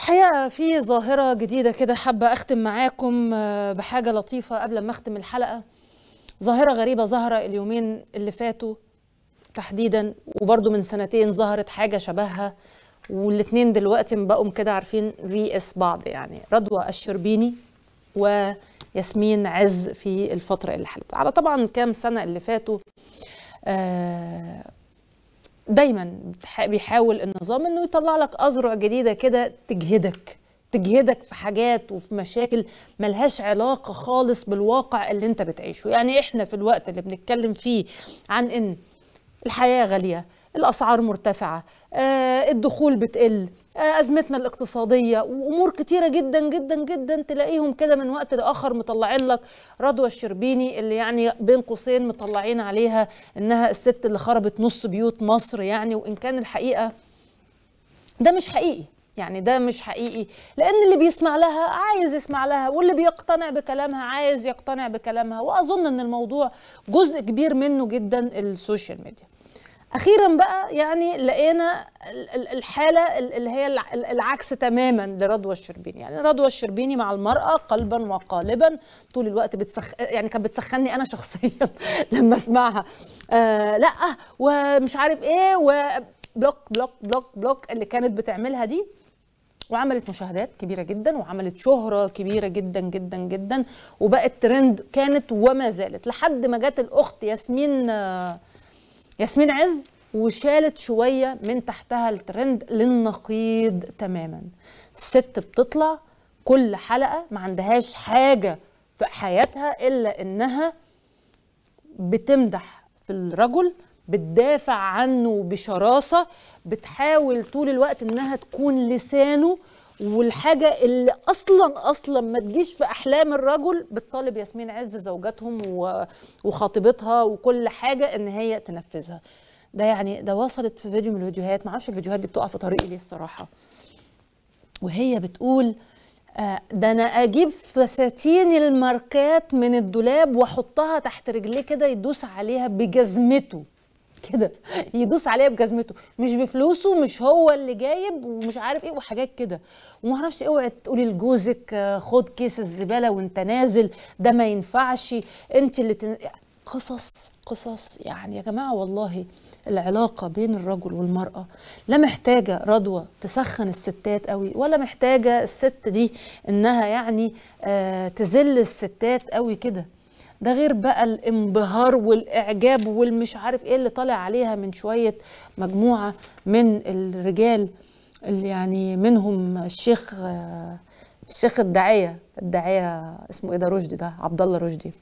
الحقيقه في ظاهره جديده كده حابه اختم معاكم آه، بحاجه لطيفه قبل ما اختم الحلقه ظاهره غريبه ظهر اليومين اللي فاتوا تحديدا وبرده من سنتين ظهرت حاجه شبهها والاثنين دلوقتي بقوا كده عارفين في اس بعض يعني رضوى الشربيني وياسمين عز في الفتره اللي حلت على طبعا كام سنه اللي فاتوا آه دايما بيحاول النظام انه يطلع لك اذرع جديده كده تجهدك تجهدك في حاجات وفي مشاكل ملهاش علاقة خالص بالواقع اللي انت بتعيشه يعني احنا في الوقت اللي بنتكلم فيه عن ان الحياة غالية الأسعار مرتفعة آه، الدخول بتقل آه، أزمتنا الاقتصادية وأمور كتيرة جدا جدا جدا تلاقيهم كده من وقت لآخر مطلعين لك رضوى الشربيني اللي يعني بين قوسين مطلعين عليها إنها الست اللي خربت نص بيوت مصر يعني وإن كان الحقيقة ده مش حقيقي يعني ده مش حقيقي لان اللي بيسمع لها عايز يسمع لها واللي بيقتنع بكلامها عايز يقتنع بكلامها واظن ان الموضوع جزء كبير منه جدا السوشيال ميديا اخيرا بقى يعني لقينا الحاله اللي هي العكس تماما لرضوى الشربيني يعني رضوى الشربيني مع المراه قلبا وقالبا طول الوقت بتسخ يعني كانت بتسخني انا شخصيا لما اسمعها آه لا ومش عارف ايه وبلوك بلوك بلوك بلوك اللي كانت بتعملها دي وعملت مشاهدات كبيره جدا وعملت شهره كبيره جدا جدا جدا وبقت ترند كانت وما زالت لحد ما جت الاخت ياسمين آه ياسمين عز وشالت شويه من تحتها الترند للنقيض تماما الست بتطلع كل حلقه ما عندهاش حاجه في حياتها الا انها بتمدح في الرجل بتدافع عنه بشراسه بتحاول طول الوقت انها تكون لسانه والحاجه اللي اصلا اصلا ما تجيش في احلام الرجل بتطالب ياسمين عز زوجاتهم وخطيبتها وكل حاجه ان هي تنفذها ده يعني ده وصلت في فيديو من الفيديوهات معرفش الفيديوهات دي بتقع في طريقي ليه الصراحه وهي بتقول آه، ده انا اجيب فساتين الماركات من الدولاب واحطها تحت رجليه كده يدوس عليها بجزمته كده يدوس عليا بجزمته مش بفلوسه مش هو اللي جايب ومش عارف ايه وحاجات كده وما اعرفش اوعي تقولي لجوزك آه، خد كيس الزباله وانت نازل ده ما ينفعش انت اللي تن... قصص قصص يعني يا جماعه والله العلاقه بين الرجل والمراه لا محتاجه رضوى تسخن الستات قوي ولا محتاجه الست دي انها يعني آه، تذل الستات قوي كده ده غير بقى الانبهار والاعجاب والمش عارف ايه اللي طالع عليها من شويه مجموعه من الرجال اللي يعني منهم الشيخ الشيخ الداعيه الداعيه اسمه ايه ده رشدي ده عبد الله رشدي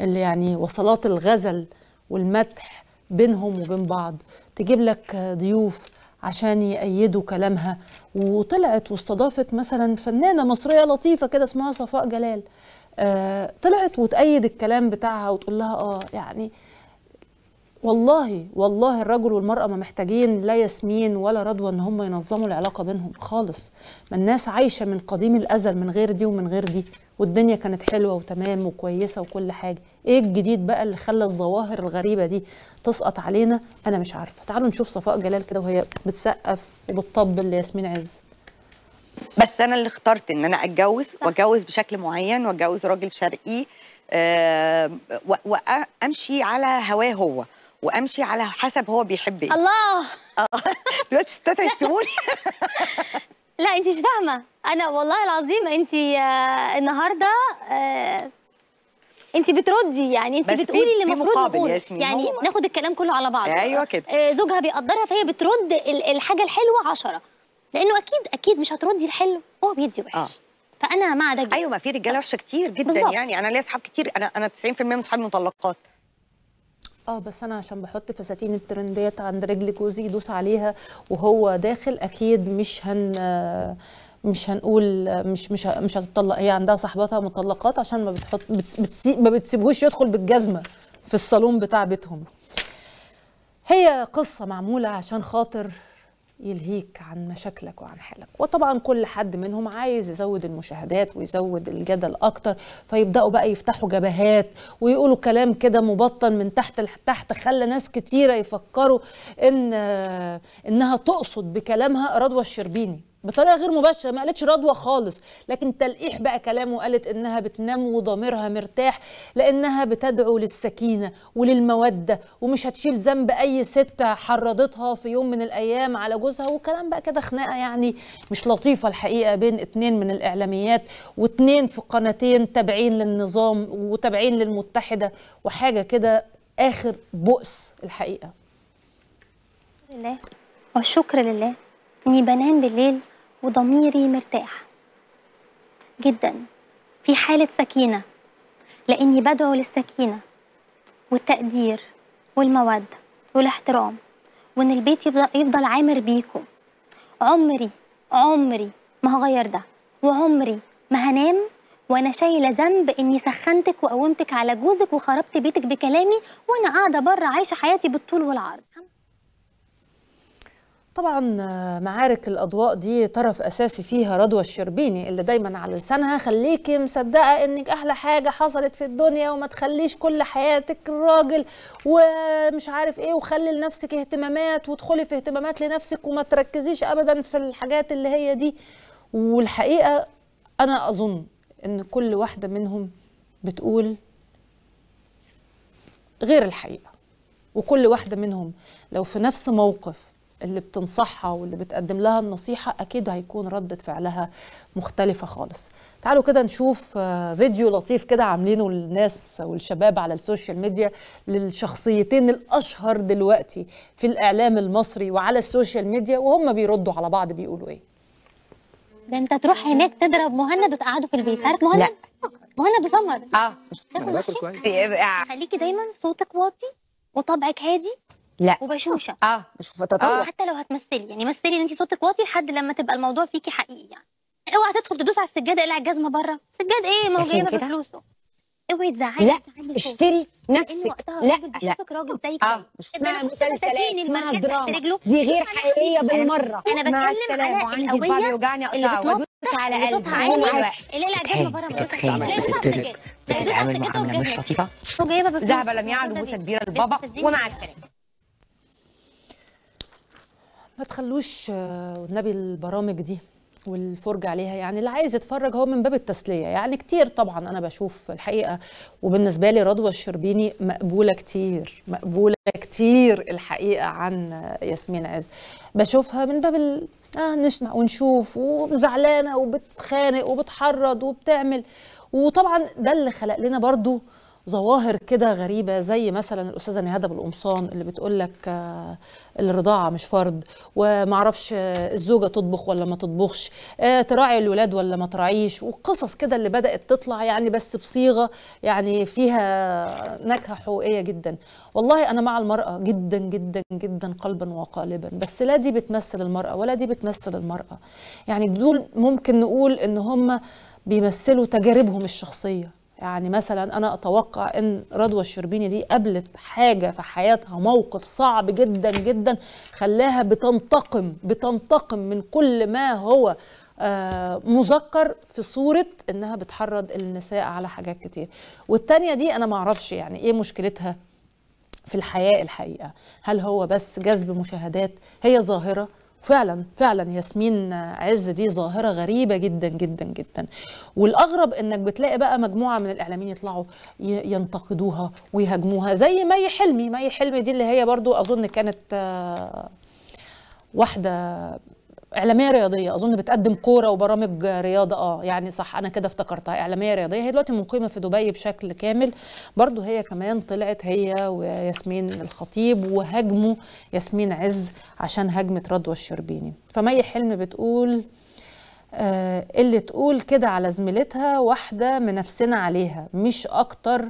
اللي يعني وصلات الغزل والمدح بينهم وبين بعض تجيب لك ضيوف عشان يأيدوا كلامها وطلعت واستضافت مثلا فنانة مصرية لطيفة كده اسمها صفاء جلال آه، طلعت وتأيد الكلام بتاعها وتقول لها اه يعني والله والله الرجل والمرأة ما محتاجين لا ياسمين ولا رضوى ان هم ينظموا العلاقة بينهم خالص ما الناس عايشة من قديم الأزل من غير دي ومن غير دي والدنيا كانت حلوة وتمام وكويسة وكل حاجة ايه الجديد بقى اللي خلى الظواهر الغريبة دي تسقط علينا انا مش عارفة تعالوا نشوف صفاء جلال كده وهي بتسقف وبتطبل لياسمين عز بس انا اللي اخترت ان انا اتجوز واتجوز بشكل معين واتجوز راجل شرقي أه وامشي على هواه هو وامشي على حسب هو بيحب ايه الله دلوقتي الستات هيشتموني لا انت مش فاهمه انا والله العظيم انت آه، النهارده آه، انت بتردي يعني انت بتقولي اللي المفروض نقوله يعني ناخد الكلام كله على بعضه ايوه كده آه، زوجها بيقدرها فهي بترد الحاجه الحلوه 10 لانه اكيد اكيد مش هتردي الحلو هو بيدي وحش آه. فانا مع ده جدا ايوه ما في رجاله وحشه كتير جدا بالزبط. يعني انا ليا اصحاب كتير انا انا 90% من اصحابي مطلقات اه بس انا عشان بحط فساتين الترندات عند رجل جوزي يدوس عليها وهو داخل اكيد مش هن مش هنقول مش مش مش هتطلق هي عندها صاحبتها مطلقات عشان ما بتحط بتسي ما بتسيبهوش يدخل بالجزمه في الصالون بتاع بيتهم هي قصه معموله عشان خاطر يلهيك عن مشاكلك وعن حالك وطبعا كل حد منهم عايز يزود المشاهدات ويزود الجدل اكتر فيبداوا بقى يفتحوا جبهات ويقولوا كلام كده مبطن من تحت لتحت خلى ناس كتيره يفكروا ان انها تقصد بكلامها رضوى الشربيني بطريقه غير مباشره ما قالتش رضوى خالص لكن تلقيح بقى كلامه قالت انها بتنام وضميرها مرتاح لانها بتدعو للسكينه وللموده ومش هتشيل ذنب اي ست حرضتها في يوم من الايام على جوزها وكلام بقى كده خناقه يعني مش لطيفه الحقيقه بين اتنين من الاعلاميات واتنين في قناتين تابعين للنظام وتابعين للمتحده وحاجه كده اخر بؤس الحقيقه لله والشكر لله إني بنام بالليل وضميري مرتاح جدا في حالة سكينة لأني بدعو للسكينة والتقدير والمودة والاحترام وإن البيت يفضل, يفضل عامر بيكم عمري عمري ما هغير ده وعمري ما هنام وانا شايله ذنب اني سخنتك وقومتك على جوزك وخربت بيتك بكلامي وانا قاعده بره عايشه حياتي بالطول والعرض طبعا معارك الأضواء دي طرف أساسي فيها رضوى الشربيني اللي دايما على لسانها خليكي مصدقة إنك أحلى حاجة حصلت في الدنيا وما تخليش كل حياتك راجل ومش عارف إيه وخلي لنفسك اهتمامات وادخلي في اهتمامات لنفسك وما تركزيش أبدا في الحاجات اللي هي دي والحقيقة أنا أظن إن كل واحدة منهم بتقول غير الحقيقة وكل واحدة منهم لو في نفس موقف اللي بتنصحها واللي بتقدم لها النصيحة أكيد هيكون ردة فعلها مختلفة خالص تعالوا كده نشوف آه، فيديو لطيف كده عاملينه الناس والشباب على السوشيال ميديا للشخصيتين الأشهر دلوقتي في الإعلام المصري وعلى السوشيال ميديا وهم بيردوا على بعض بيقولوا إيه ده انت تروح هناك تضرب مهند وتقعده في البيت عارف مهند؟ لا. مهند وسمر اه مش تاكل خليكي دايما صوتك واطي وطبعك هادي لا وبشوشه اه مش تطور آه. حتى لو هتمثلي يعني مثلي ان انت صوتك واطي لحد لما تبقى الموضوع فيكي حقيقي يعني اوعى تدخل تدوس على السجاده اقلع الجزمه بره سجاد ايه ما هو جايبه بفلوسه اوعي تزعلي لا اشتري نفسك لا لا راجل زيك اه مش اسمها مسلسلات اسمها دراما دي غير حقيقيه بالمره انا بتكلم على القويه اللي بتنص على صوتها عالي اللي لا جنب بره بتتخانق بتتعامل معامله مش لطيفه ذهب لم يعد بوسه كبيره لبابا ومع السلامه ما تخلوش آه، والنبي البرامج دي والفرج عليها يعني اللي عايز يتفرج هو من باب التسليه يعني كتير طبعا انا بشوف الحقيقه وبالنسبه لي رضوى الشربيني مقبوله كتير مقبوله كتير الحقيقه عن آه، ياسمين عز بشوفها من باب ال... آه نسمع ونشوف وزعلانه وبتخانق وبتحرض وبتعمل وطبعا ده اللي خلق لنا برضو آه ظواهر كده غريبه زي مثلا الاستاذه نهاده بالقمصان اللي بتقول لك آه، الرضاعه مش فرض ومعرفش آه، الزوجه تطبخ ولا ما تطبخش آه، تراعي الولاد ولا ما تراعيش وقصص كده اللي بدات تطلع يعني بس بصيغه يعني فيها نكهه حقوقيه جدا والله انا مع المراه جدا جدا جدا قلبا وقالبا بس لا دي بتمثل المراه ولا دي بتمثل المراه يعني دول ممكن نقول ان هم بيمثلوا تجاربهم الشخصيه يعني مثلا انا اتوقع ان رضوى الشربيني دي قابلت حاجه في حياتها موقف صعب جدا جدا خلاها بتنتقم بتنتقم من كل ما هو آه، مذكر في صورة انها بتحرض النساء على حاجات كتير والتانية دي انا معرفش يعني ايه مشكلتها في الحياة الحقيقة هل هو بس جذب مشاهدات هي ظاهرة فعلا فعلا ياسمين عز دي ظاهرة غريبة جدا جدا جدا والأغرب إنك بتلاقي بقى مجموعة من الإعلاميين يطلعوا ينتقدوها ويهاجموها زي مي حلمي مي حلمي دي اللي هي برضو أظن كانت آه، واحدة اعلاميه رياضيه اظن بتقدم كوره وبرامج رياضه اه يعني صح انا كده افتكرتها اعلاميه رياضيه هي دلوقتي مقيمه في دبي بشكل كامل برضو هي كمان طلعت هي وياسمين الخطيب وهاجموا ياسمين عز عشان هجمه رضوى الشربيني فمي حلم بتقول آه اللي تقول كده على زميلتها واحده نفسنا عليها مش اكتر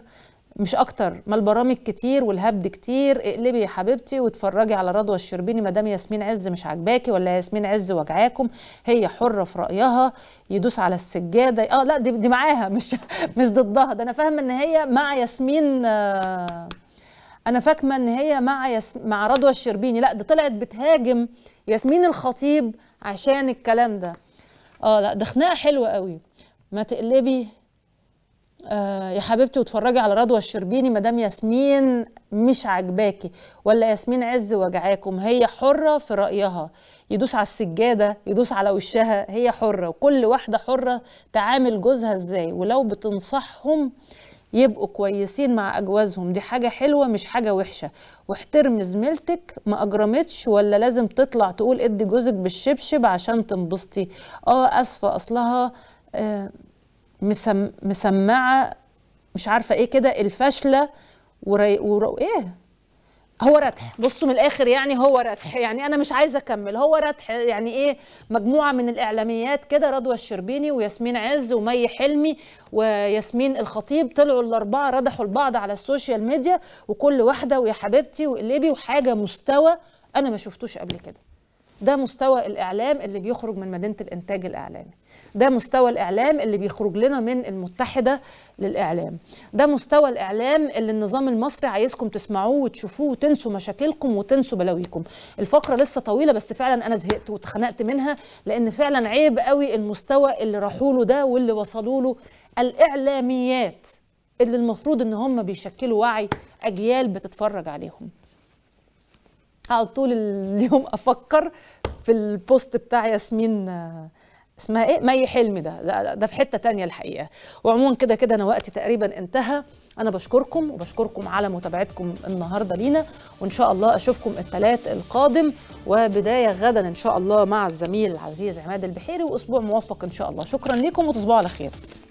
مش اكتر ما البرامج كتير والهبد كتير اقلبي يا حبيبتي واتفرجي على رضوى الشربيني ما دام ياسمين عز مش عاجباكي ولا ياسمين عز وجعاكم هي حره في رايها يدوس على السجاده اه لا دي, دي معاها مش مش ضدها ده انا فاهمه ان هي مع ياسمين آه انا فاكمه ان هي مع يس... مع رضوى الشربيني لا ده طلعت بتهاجم ياسمين الخطيب عشان الكلام ده اه لا ده خناقه حلوه قوي ما تقلبي آه يا حبيبتي واتفرجي على رضوى الشربيني مدام ياسمين مش عاجباكي ولا ياسمين عز وجعاكم هي حره في رايها يدوس على السجاده يدوس على وشها هي حره وكل واحده حره تعامل جوزها ازاي ولو بتنصحهم يبقوا كويسين مع اجوازهم دي حاجه حلوه مش حاجه وحشه واحترم زميلتك ما اجرمتش ولا لازم تطلع تقول ادي جوزك بالشبشب عشان تنبسطي اه اسفه اصلها آه مسم مسمعه مش عارفه ايه كده الفاشله وري... ور... ايه هو ردح بصوا من الاخر يعني هو ردح يعني انا مش عايزه اكمل هو ردح يعني ايه مجموعه من الاعلاميات كده رضوى الشربيني وياسمين عز ومي حلمي وياسمين الخطيب طلعوا الاربعه ردحوا البعض على السوشيال ميديا وكل واحده ويا حبيبتي وقلبي وحاجه مستوى انا ما شفتوش قبل كده ده مستوى الاعلام اللي بيخرج من مدينه الانتاج الاعلامي ده مستوى الإعلام اللي بيخرج لنا من المتحدة للإعلام ده مستوى الإعلام اللي النظام المصري عايزكم تسمعوه وتشوفوه وتنسوا مشاكلكم وتنسوا بلاويكم الفقرة لسه طويلة بس فعلا أنا زهقت واتخنقت منها لأن فعلا عيب قوي المستوى اللي راحوا له ده واللي وصلوا له الإعلاميات اللي المفروض ان هم بيشكلوا وعي اجيال بتتفرج عليهم اقعد طول اليوم افكر في البوست بتاع ياسمين اسمها ايه مي حلمي ده, ده ده في حته تانية الحقيقه وعموما كده كده انا وقتي تقريبا انتهى انا بشكركم وبشكركم على متابعتكم النهارده لينا وان شاء الله اشوفكم الثلاث القادم وبدايه غدا ان شاء الله مع الزميل العزيز عماد البحيري واسبوع موفق ان شاء الله شكرا لكم وتصبحوا على خير